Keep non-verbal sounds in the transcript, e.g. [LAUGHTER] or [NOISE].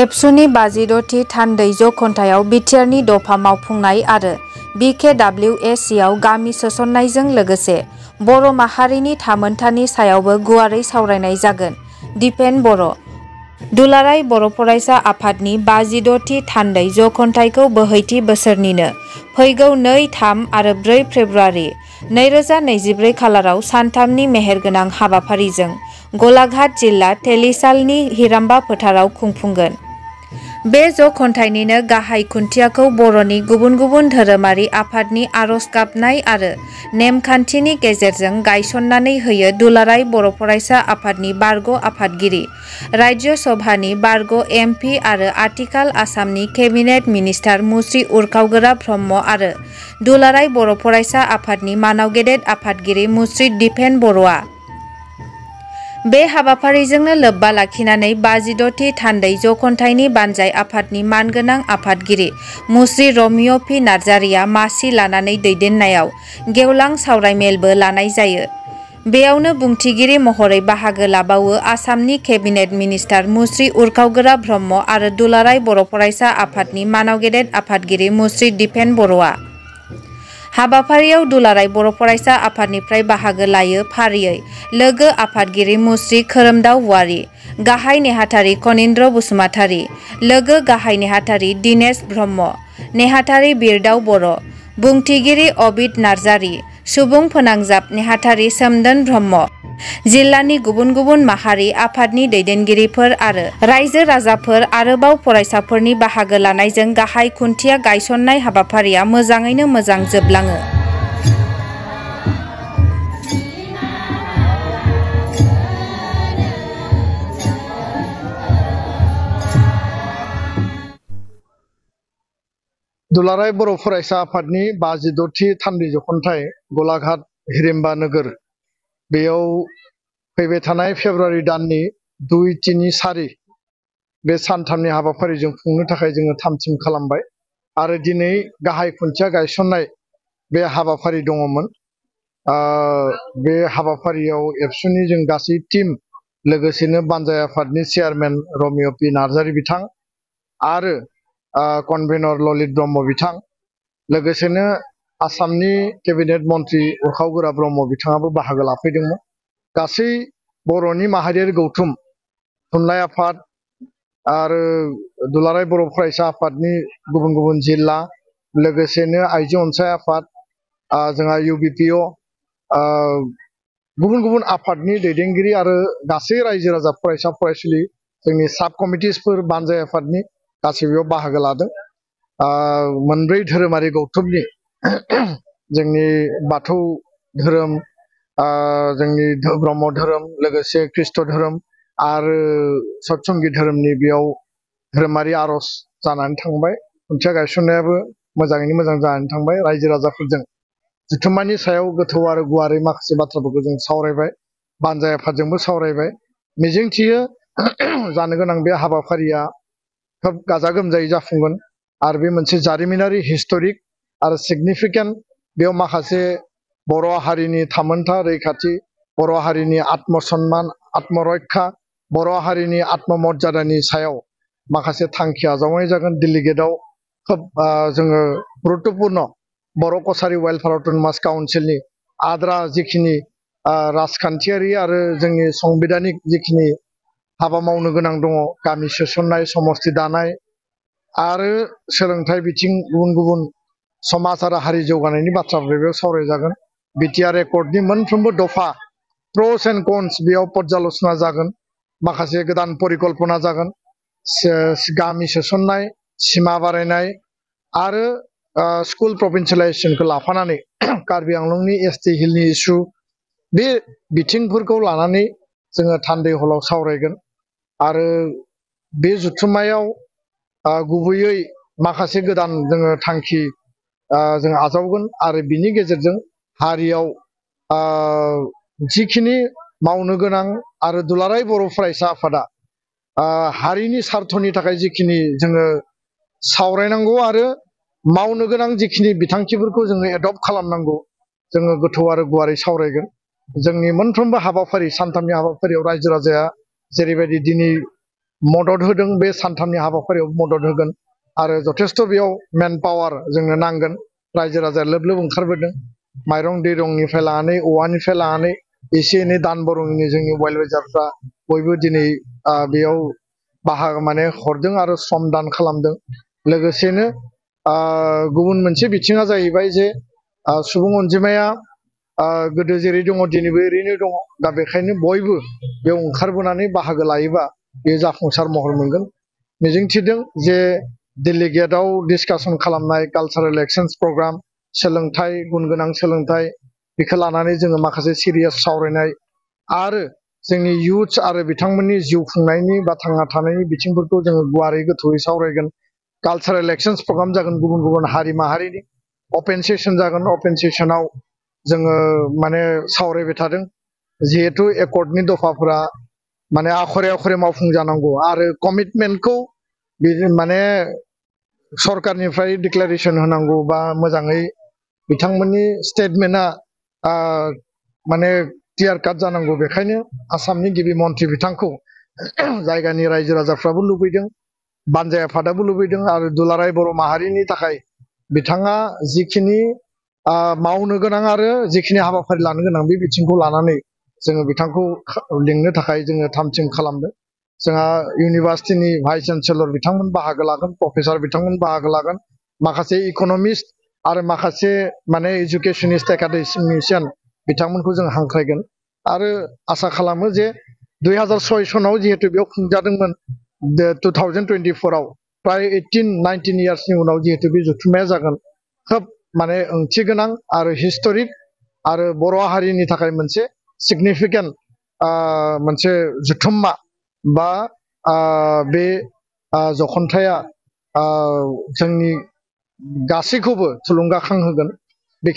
एबसुनि बाजिद'थि थान्दै जखन्थायाव बिटिआरनि दफा मावफुंनाय आरो बिके डाब्लिउ ए सिआव गामि सोसननायजों लोगोसे बर' माहारिनि थामोन्थानि सायावबो गुवारै सावरायनाय जागोन दिपेन बर' दुलाराय बर' फरायसा आफादनि बाजिद'थि थान्दै जखन्थायखौ बोहैथि बोसोरनिनो फैगौ नै थाम आरो ब्रै फेब्रुवारि नैरोजा नैजिब्रै खालाराव सानथामनि मेहेरगोनां हाबाफारिजों गलाघाट जिल्ला टेलिसालनि हिराम्बा फोथाराव खुंफुंगोन बे ज' खन्थाइनिनो गाहाय खुन्थियाखौ बर'नि गुबुन गुबुन धोरोमारि आफादनि आर'ज गाबनाय आरो नेमखान्थिनि गेजेरजों गायसननानै होयो दुलाराय बर' फरायसा आफादनि बारग' आफादगिरि राज्यो सभानि बारग' एम पि आरो आथिखाल आसामनि केबिनेट मिनिस्टार मुस्रि उर्खावगोरा ब्रह्म आरो दुलाराय बर' फरायसा आफादनि मानाव गेदेद आफादगिरि मुस्रि दिपेन बर'आ बे हाबाफारिजोंनो लोब्बा लाखिनानै बाजिद'थि थान्दै जखन्थायनि बान्जाय आफादनि मानगोनां आफादगिरि मुस्रि रमिय'पि नार्जारिया मासि लानानै दैदेननायाव गेवलां सावराय मेलबो लानाय जायो बेयावनो बुंथिगिरि महरै बाहागो लाबावो आसामनि केबिनेट मिनिस्टार मुस्रि उर्खावगोरा ब्रह्म आरो दुलाराय बर' फरायसा आफादनि मानाव गेदेद आफादगिरि मुस्रि दिपेन बर'आ हाबाफारियाव दुलाराय बर' फरायसा आफादनिफ्राय बाहागो लायो फारियै लोगो आफादगिरि मुश्री खोरोमदाव वारि गाहाय नेहाथारि कनिन्द्र बसुमाथारि लोगो गाहाय नेहाथारि दिनेश ब्रह्म नेहाथारि बिरदाव बर' बुंथिगिरि अबित नार्जारि सुबुं फोनांजाब नेहाथारि सोमदोन ब्रह्म जिल्लानि गुबुन गुबुन माहारि आफादनि दैदेनगिरिफोर आरो रायजो राजाफोर आरोबाव फरायसाफोरनि बाहागो लानायजों गाहाय खुन्थिया गायसननाय हाबाफारिया मोजाङैनो मोजां जोबलाङो दुलाराय बर' फरायसा आफादनि बाजिद'थि थान्दै जखन्थाय गलाघाट हिरिम्बा नोगोर बेयाव फैबाय थानाय फेब्रुवारि दाननि दुइ तिनि सारि बे सानथामनि हाबाफारिजों खुंनो थाखाय जोङो थाम थिम खालामबाय आरो दिनै गाहाय खुन्थिया गायसननाय बे हाबाफारि दङमोन बे हाबाफारियाव एबसुनि जों गासै टिम लोगोसेनो बान्जाय आफादनि चेयारमेन रमिअ पि नार्जारि बिथां आरो कनभेनर ललित ब्रह्म बिथां लोगोसेनो आसामनि केबिनेट मन्थ्रि उरखावगोरा ब्रह्म बिथाङाबो बाहागो लाफैदोंमोन गासै बर'नि माहारियारि गौथुम थुनलाइ आफाद आरो दुलाराय बर' फरायसा आफादनि गुबुन गुबुन जिल्ला लोगोसेनो आइजो अनसाय आफाद जोंहा इउ बि पि अ गुबुन गुबुन आफादनि दैदेनगिरि आरो गासै रायजो राजा फरायसा फरायसुलि जोंनि साब कमिटिसफोर बान्जाय आफादनि गासैबो बाहागो लादों मोनब्रै धोरोमारि गौथुमनि [COUGHS] जोंनि बाथौ धोरोम जोंनि ब्रह्म धोरोम लोगोसे ख्रिष्ट धोरोम आरो सतसंगि धोरोमनि बेयाव धोरोमारि आर'ज जानानै थांबाय खुन्थिया गायसननायाबो मोजाङैनो मोजां जानानै थांबाय रायजो राजाफोरजों जुथुम्मानि सायाव गोथौ आरो गुवारै माखासे बाथ्राफोरखौ जों सावरायबाय बान्जाय आफादजोंबो सावरायबाय मिजिंथियो [COUGHS] जानो गोनां बे हाबाफारिया खोब गाजा गोमजायै जाफुंगोन आरो बे मोनसे जारिमिनारि हिस्ट'रिक आरो सिगनिफिकेन्ट बेयाव माखासे बर' हारिनि थामोन्था रैखाथि बर' हारिनि आत्म सन्मान आत्मरक्षा बर' हारिनि आत्ममर्यादानि सायाव माखासे थांखि आजावनाय जागोन दिल्ली गेटआव खोब जोङो गुरुत्वपूर्ण बर' कसारि वेलफेयार अट'नमास काउन्सिलनि आद्रा जिखिनि राजखान्थियारि आरो जोंनि संबिधानिक जिखिनि हाबा मावनो गोनां दङ गामि सोसननाय समस्ति दानाय आरो सोलोंथाइ बिथिं गुबुन गुबुन समाज आरो हारि जौगानायनि बाथ्रा बेयाव सावरायजागोन बिटिआर रेकर्डनि मोनफ्रोमबो दफा प्रस एन्ड कन्स बेयाव पर्यालचना जागोन माखासे गोदान परिकल्पना जागोन गामि सोसननाय सिमा बारायनाय आरो स्कुल प्रभिन्सियेलाइजेसनखौ लाफानानै कार्बि आंलंनि एसटि हिलनि इस्यु बे बिथिंफोरखौ लानानै जोङो थान्दै हलाव सावरायगोन आरो बे जुथुम्मायाव गुबैयै माखासे गोदान जोङो थांखि जों आजावगोन आरो बिनि गेजेरजों हारियाव जिखिनि मावनो गोनां आरो दुलाराय बर' फरायसा आफादा हारिनि सार्थनि थाखाय जिखिनि जोङो सावरायनांगौ आरो मावनो गोनां जिखिनि बिथांखिफोरखौ जोङो एडप्ट खालामनांगौ जोङो गोथौ आरो गुवारै सावरायगोन जोंनि मोनफ्रोमबो हाबाफारि सानथामनि हाबाफारियाव रायजो राजाया जेरैबायदि दिनै मदद होदों बे सानथामनि हाबाफारियाव मदद होगोन आरो जथेस्थ' बेयाव मेन पावार जोंनो नांगोन रायजो राजाया लोब लोब ओंखारबोदों माइरं दैरंनिफ्राय लानानै औवानिफ्राय लानानै एसे एनै दान बरंनि जोंनि वेल बयबो दिनै बेयाव बाहागो माने हरदों आरो सम दान खालामदों लोगोसेनो गुबुन मोनसे बिथिङा जाहैबाय जे सुबुं अनजिमाया गोदो जेरै दङ दिनैबो ओरैनो दङ दा बेखायनो बयबो बेयाव ओंखारबोनानै बाहागो लायोबा बेयो जाफुंसार महर मोनगोन मिजिंथिदों जे दिल्ली गेटआव डिसकासन खालामनाय कालसारेल एक्सचेन्ज प्रग्राम सोलोंथाइ गुनगोनां सोलोंथाय बेखौ लानानै जोङो माखासे सिरियास सावरायनाय आरो जोंनि युथ आरो बिथांमोननि जिउ खुंनायनि बा थांना थानायनि बिथिंफोरखौ जोङो गुवारै गोथौयै सावरायगोन कालसारेल एक्सचेन्ज प्रग्राम जागोन गुबुन गुबुन हारि माहारिनि अपेन सेसन जागोन अपेन सेसनाव जोङो माने सावरायबाय थादों जिहेतु एकर्डनि दफाफोरा माने आखरे आखरे मावफुंजानांगौ आरो कमिटमेन्टखौ माने सरकारनिफ्राय डिक्लारेशन होनांगौ बा मोजाङै बिथांमोननि स्टेटमेन्टआ माने क्लियार काट जानांगौ बेखायनो आसामनि गिबि मन्थ्रि बिथांखौ जायगानि रायजो राजाफ्राबो लुबैदों बान्जाय आफादाबो लुबैदों आरो दुलाराय बर' माहारिनि थाखाय बिथाङा जिखिनि मावनो गोनां आरो जिखिनि हाबाफारि लानो गोनां बे बिथिंखौ लानानै जोङो बिथांखौ लिंनो थाखाय जोङो थामथिम खालामदों जोंहा इउनिभार्सिटिनि भाइस चेन्सेलर बिथांमोन बाहागो लागोन प्रफेसार बिथांमोन बाहागो लागोन माखासे इक'नमिस्ट आरो माखासे माने इडुकेसनिस्ट एकाडेमिसियान बिथांमोनखौ जों हांख्रायगोन आरो आसा खालामो जे दुइ हाजार सय सनाव जिहेतु बेयाव खुंजादोंमोन टु थावजेन्ड टुवेन्टि फराव प्राय ओइटिन नाइनटिन इयार्सनि उनाव जिहेतु बे जथुम्माया जागोन खोब माने ओंथि गोनां आरो हिस्ट'रिक आरो बर' हारिनि थाखाय मोनसे सिगनिफिकेन्ट मोनसे जथुम्मा ਬਾ ਭੇ ਜੋ ਖੁਣ੍ਟੇਯਾ ਚਾਨੀ ਗਾਸੀ ਖੁਬੋ ਚੁਲੁਂਗਾ ਖਾਂ ਹੁਗਾ ਬੇ